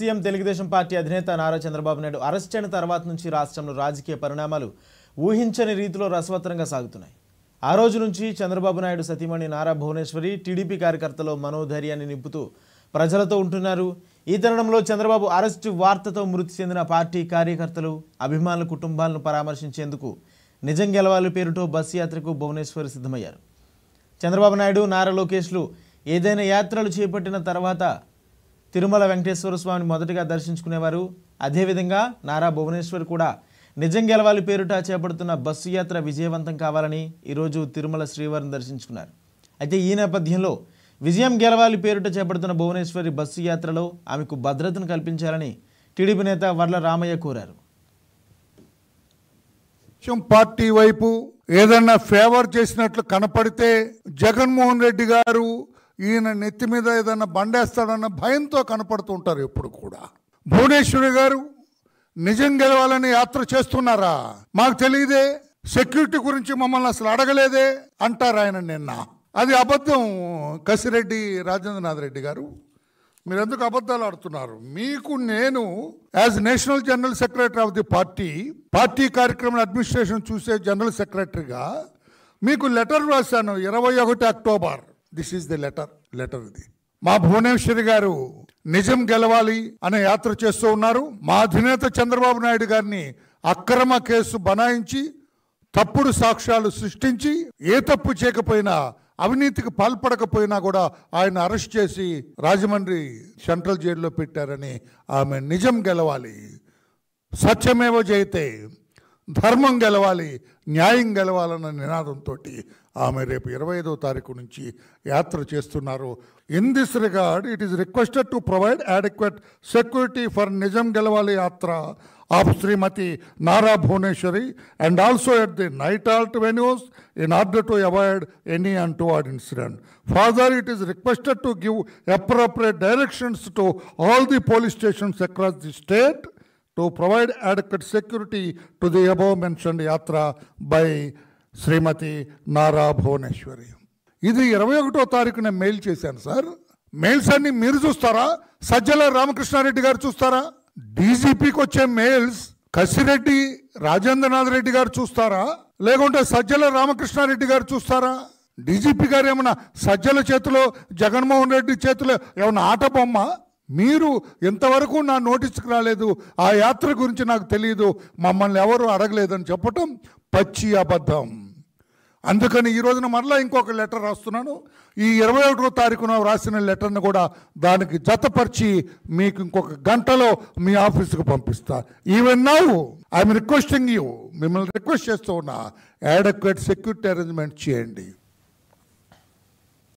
CM Telugu Desam party అధినేత Nara Chandrababu Naidu arrest అయిన తర్వాత నుంచి రాష్ట్రంలో రాజకీయ పరిణామాలు ఊహించని రీతిలో రసవత్తరంగా సాగుతున్నాయి ఆ రోజు నుంచి చంద్రబాబు నాయుడు సతీమణి నారా భువనేశ్వరి టీడీపీ కార్యకర్తలో మనోధైర్యాన్ని నింపుతూ ప్రజలతో ఉంటున్నారు ఈ తరుణంలో చంద్రబాబు అరెస్టు వార్తతో మృతి చెందిన పార్టీ కార్యకర్తలు అభిమానుల కుటుంబాలను పరామర్శించేందుకు నిజం గెలవాలి పేరుతో బస్సు యాత్రకు భువనేశ్వరి సిద్ధమయ్యారు చంద్రబాబు నాయుడు నారా లోకేష్లు ఏదైనా యాత్రలు చేపట్టిన తర్వాత తిరుమల వెంకటేశ్వర స్వామిని మొదటిగా దర్శించుకునేవారు అదేవిధంగా నారా భువనేశ్వర్ కూడా నిజం గెలవాలి పేరుట చేపడుతున్న బస్సు యాత్ర విజయవంతం కావాలని ఈరోజు తిరుమల శ్రీవారిని దర్శించుకున్నారు అయితే ఈ నేపథ్యంలో విజయం గెలవాలి పేరుట చేపడుతున్న భువనేశ్వరి బస్సు యాత్రలో ఆమెకు భద్రతను కల్పించాలని టీడీపీ నేత వర్ల రామయ్య కోరారు పార్టీ వైపు ఏదన్నా ఫేవర్ చేసినట్లు కనపడితే జగన్మోహన్ రెడ్డి గారు ఈయన నెత్తి మీద ఏదైనా బండేస్తాడన్న భయంతో కనపడుతూ ఉంటారు ఎప్పుడు కూడా భువనేశ్వరి గారు నిజం గెలవాలని యాత్ర చేస్తున్నారా మాకు తెలియదే సెక్యూరిటీ గురించి మమ్మల్ని అసలు అడగలేదే అంటారు ఆయన నిన్న అది అబద్ధం కసిరెడ్డి రాజేంద్రనాథ్ రెడ్డి గారు మీరు ఎందుకు అబద్ధాలు ఆడుతున్నారు మీకు నేను as national general secretary of the party party కార్యక్రమం అడ్మినిస్ట్రేషన్ చూసే జనరల్ సెక్రటరీగా మీకు లెటర్ రాశాను ఇరవై ఒకటి October this is the letter letter ఇది మా భువనేశ్వరి గారు నిజం గెలవాలి అనే యాత్ర చేస్తూ ఉన్నారు మా అధినేత చంద్రబాబు నాయుడు గారిని అక్రమ కేసు బనాయించి తప్పుడు సాక్ష్యాలు సృష్టించి ఏ తప్పు చేయకపోయినా అవినీతికి పాల్పడకపోయినా కూడా ఆయన అరెస్ట్ చేసి రాజమండ్రి సెంట్రల్ జైల్లో పెట్టారని ఆమె నిజం గెలవాలి సత్యమేవ జయితే ధర్మం గెలవాలి న్యాయం గెలవాలన్న నినాదంతో ఆమె రేపు ఇరవై ఐదో తారీఖు నుంచి యాత్ర చేస్తున్నారు in this regard it is requested to provide adequate security for నిజం గెలవాలి యాత్ర ఆఫ్ Shrimati Nara Bhuvaneshwari and also at the night halt venues in order to avoid any untoward incident further it is requested to give appropriate directions to all the police stations across the state to provide adequate security to the above mention యాత్ర by Shrimati Nara Bhuvaneshwari ఇది ఇరవై ఒకటో తారీఖు నేను mail చేశాను sir mails అన్ని మీరు చూస్తారా సజ్జల రామకృష్ణారెడ్డి గారు చూస్తారా డీజీపీకి వచ్చే మెయిల్స్ కసిరెడ్డి రాజేంద్రనాథ్ రెడ్డి గారు చూస్తారా లేకుంటే సజ్జల రామకృష్ణారెడ్డి గారు చూస్తారా డీజీపీ గారు ఏమైనా సజ్జల చేతిలో జగన్మోహన్ రెడ్డి చేతిలో ఏమైనా ఆట బొమ్మ మీరు ఎంతవరకు నా నోటీస్కి రాలేదు ఆ యాత్ర గురించి నాకు తెలియదు మమ్మల్ని ఎవరు అడగలేదని చెప్పటం పచ్చి అబద్ధం అందుకని ఈ రోజున మరలా ఇంకొక లెటర్ రాస్తున్నాను ఈ ఇరవై ఒకటో తారీఖున రాసిన లెటర్ను కూడా దానికి జతపరిచి మీకు ఇంకొక గంటలో మీ ఆఫీస్కి పంపిస్తా even now I'm requesting you మిమ్మల్ని రిక్వెస్ట్ చేస్తూ ఉన్నా యాడక్వేట్ సెక్యూరిటీ అరేంజ్మెంట్ చేయండి